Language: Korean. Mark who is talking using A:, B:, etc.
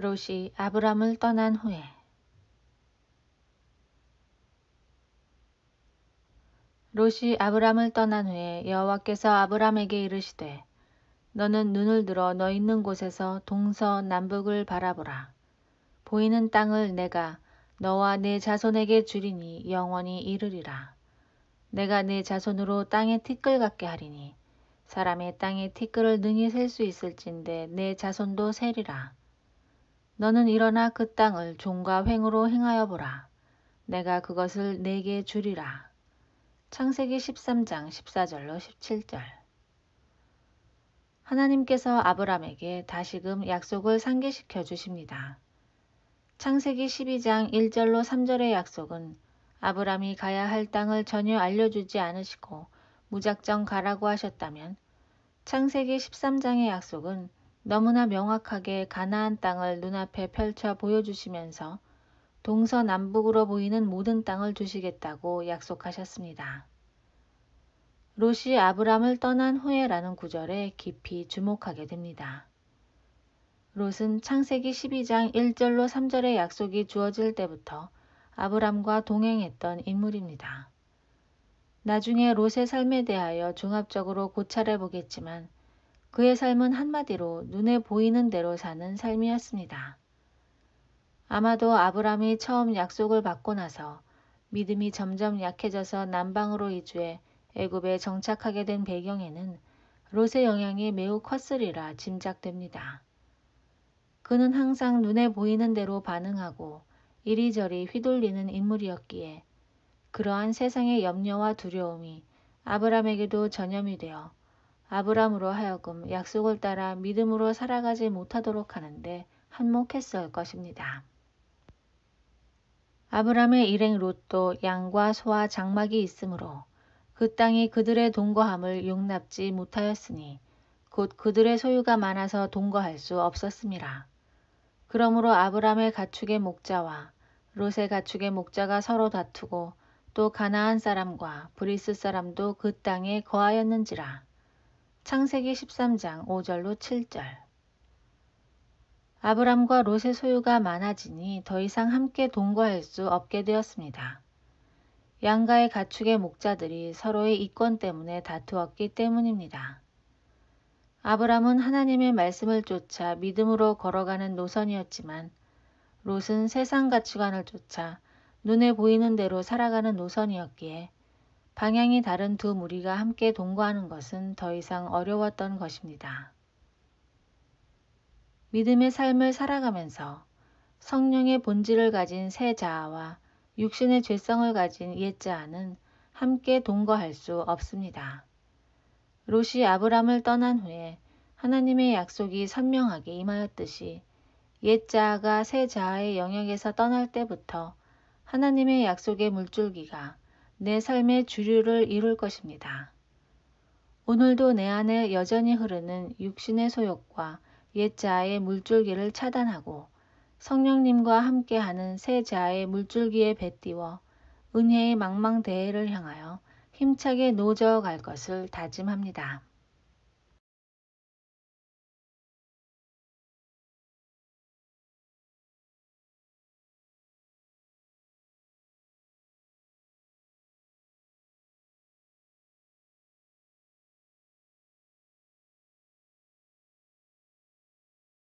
A: 롯이 아브람을 떠난 후에 롯이 아브람을 떠난 후에 여호와께서 아브람에게 이르시되 너는 눈을 들어 너 있는 곳에서 동서 남북을 바라보라. 보이는 땅을 내가 너와 내 자손에게 주리니 영원히 이르리라. 내가 내 자손으로 땅에 티끌 같게 하리니 사람의 땅에 티끌을 능히 셀 수 있을진데 내 자손도 세리라. 너는 일어나 그 땅을 종과 횡으로 행하여 보라. 내가 그것을 내게 주리라. 창세기 13장 14절로 17절 하나님께서 아브람에게 다시금 약속을 상기시켜 주십니다. 창세기 12장 1절로 3절의 약속은 아브람이 가야 할 땅을 전혀 알려주지 않으시고 무작정 가라고 하셨다면 창세기 13장의 약속은 너무나 명확하게 가나안 땅을 눈앞에 펼쳐 보여주시면서 동서남북으로 보이는 모든 땅을 주시겠다고 약속하셨습니다. 롯이 아브람을 떠난 후에라는 구절에 깊이 주목하게 됩니다. 롯은 창세기 12장 1절로 3절의 약속이 주어질 때부터 아브람과 동행했던 인물입니다. 나중에 롯의 삶에 대하여 종합적으로 고찰해 보겠지만 그의 삶은 한마디로 눈에 보이는 대로 사는 삶이었습니다. 아마도 아브람이 처음 약속을 받고 나서 믿음이 점점 약해져서 남방으로 이주해 애굽에 정착하게 된 배경에는 롯의 영향이 매우 컸으리라 짐작됩니다. 그는 항상 눈에 보이는 대로 반응하고 이리저리 휘둘리는 인물이었기에 그러한 세상의 염려와 두려움이 아브람에게도 전염이 되어 아브라함으로 하여금 약속을 따라 믿음으로 살아가지 못하도록 하는데 한몫했을 것입니다. 아브라함의 일행 롯도 양과 소와 장막이 있으므로 그 땅이 그들의 동거함을 용납지 못하였으니 곧 그들의 소유가 많아서 동거할 수 없었습니다. 그러므로 아브라함의 가축의 목자와 롯의 가축의 목자가 서로 다투고 또 가나안 사람과 브리스 사람도 그 땅에 거하였는지라. 창세기 13장 5절로 7절 아브람과 롯의 소유가 많아지니 더 이상 함께 동거할 수 없게 되었습니다. 양가의 가축의 목자들이 서로의 이권 때문에 다투었기 때문입니다. 아브람은 하나님의 말씀을 쫓아 믿음으로 걸어가는 노선이었지만 롯은 세상 가치관을 쫓아 눈에 보이는 대로 살아가는 노선이었기에 방향이 다른 두 무리가 함께 동거하는 것은 더 이상 어려웠던 것입니다. 믿음의 삶을 살아가면서 성령의 본질을 가진 새 자아와 육신의 죄성을 가진 옛 자아는 함께 동거할 수 없습니다. 롯이 아브람을 떠난 후에 하나님의 약속이 선명하게 임하였듯이 옛 자아가 새 자아의 영역에서 떠날 때부터 하나님의 약속의 물줄기가 내 삶의 주류를 이룰 것입니다. 오늘도 내 안에 여전히 흐르는 육신의 소욕과 옛 자아의 물줄기를 차단하고 성령님과 함께하는 새 자아의 물줄기에 배띄워 은혜의 망망대해를 향하여 힘차게 노저어갈 것을 다짐합니다.